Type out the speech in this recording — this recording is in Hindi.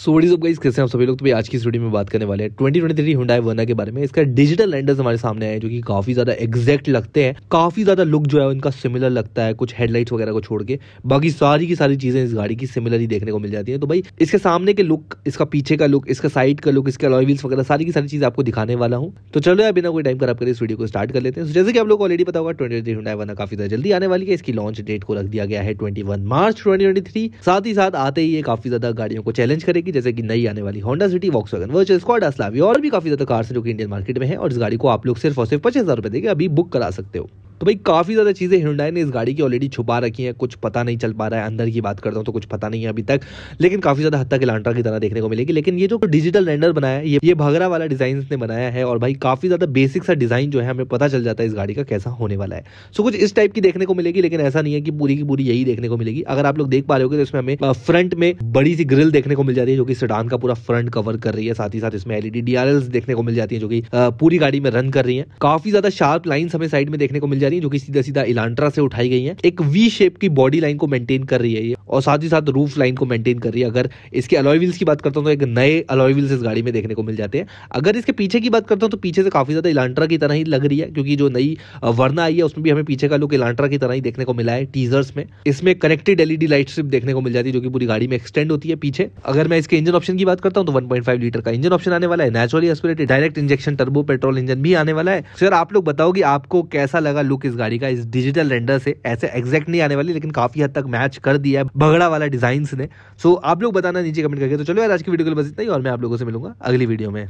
सो वट इज कैसे हैं आप सभी लोग तो भाई आज की इस वीडियो में बात करने वाले हैं थ्री हुडाई वर्ना के बारे में इसका डिजिटल लैंडर्स हमारे सामने आए जो कि काफी ज्यादा एग्जैक्ट लगते हैं काफी ज्यादा लुक जो है उनका सिमिलर लगता है कुछ हेडलाइट्स वगैरह को छोड़ के बाकी सारी की सारी चीजें इस गाड़ी की सिमिलर ही देखने को मिल जाती है तो भाई इसके सामने के लुक इसका पीछे का लुक इसका साइड का लुक इसका लॉयल्स वगैरह सारी की सारी चीज आपको दिखाने वाला हूँ तो चलो यार बिना कोई टाइम खराब कर इस वीडियो को स्टार्ट कर लेते हैं जैसे कि आप लोग ऑलरेडी पता होगा ट्वेंटी हुडाई वर्ना काफी ज्यादा जल्दी आने वाली है इसकी लॉन्च डेट को रख दिया गया है ट्वेंटी मार्च ट्वेंटी साथ ही साथ आते ही काफी ज्यादा गाड़ियों को चैलेंज करेगी मिलेगी जैसे कि नई आने वाली होंडा सिटी वॉक्स वैगन वर्चुअल स्कॉड असलावी और भी काफी ज्यादा कार्स जो कि इंडियन मार्केट में है और इस गाड़ी को आप लोग सिर्फ और सिर्फ पच्चीस हजार रुपए देकर अभी बुक करा सकते हो तो भाई काफ़ी ज़्यादा चीज़ें हिंडाई ने इस गाड़ी की ऑलरेडी छुपा रखी हैं कुछ पता नहीं चल पा रहा है अंदर की बात करता हूँ तो कुछ पता नहीं है अभी तक लेकिन काफ़ी ज़्यादा हद तक इलांट्रा की तरह देखने को मिलेगी लेकिन ये जो डिजिटल रेंडर बनाया है ये भगरा वाला डिज़ाइन ने बनाया है और भाई काफ़ी ज़्यादा बेसिक सा डिज़ाइन जो है हमें पता चल जाता है इस गाड़ी का कैसा होने वाला है सो कुछ इस टाइप की देखने को मिलेगी लेकिन ऐसा नहीं है कि पूरी की पूरी यही देखने को मिलेगी अगर आप लोग देख पा रहे हो तो इसमें हमें फ्रंट में बड़ी सी ग्रिल देखने को मिल जाती है जो कि सडान का पूरा फ्रंट कवर कर रही है साथ ही साथ इसमें एलईडी डीआरएल देखने को मिल जाती है जो कि पूरी गाड़ी में रन कर रही है काफी ज्यादा शार्प लाइन्स हमें साइड में देखने को मिल है रही जो कि सीधा सीधा इलांट्रा से उठाई गई है एक वी शेप की बॉडी लाइन को मेंटेन कर रही है ये और साथ ही साथ रूफ लाइन को मेंटेन कर रही है अगर इसके अलॉय व्हील्स की बात करता हूँ तो एक नए अलॉय व्हील्स इस गाड़ी में देखने को मिल जाते हैं अगर इसके पीछे की बात करता हूँ तो पीछे से काफी ज्यादा इलांट्रा की तरह ही लग रही है क्योंकि जो नई वर्ना आई है उसमें भी हमें पीछे का लुक इलांट्रा की तरह ही देखने को मिला है टीजर्स में इसमें कनेक्टेड एलईडी लाइट स्ट्रिप देखने को मिल जाती है जो कि पूरी गाड़ी में एक्सटेंड होती है पीछे अगर मैं इसके इंजन ऑप्शन की बात करता हूँ तो 1.5 लीटर का इंजन ऑप्शन आने वाला है naturally aspirated direct injection turbo petrol engine भी आने वाला है सर आप लोग बताओ कि आपको कैसा लगा लुक कि इस गाड़ी का इस डिजिटल रेंडर से ऐसे एग्जैक्ट नहीं आने वाली लेकिन काफी हद तक मैच कर दिया है भगड़ा वाला डिजाइन ने सो आप लोग बताना नीचे कमेंट करके तो चलो यार आज की वीडियो के लिए बस इतना ही और मैं आप लोगों से मिलूंगा अगली वीडियो में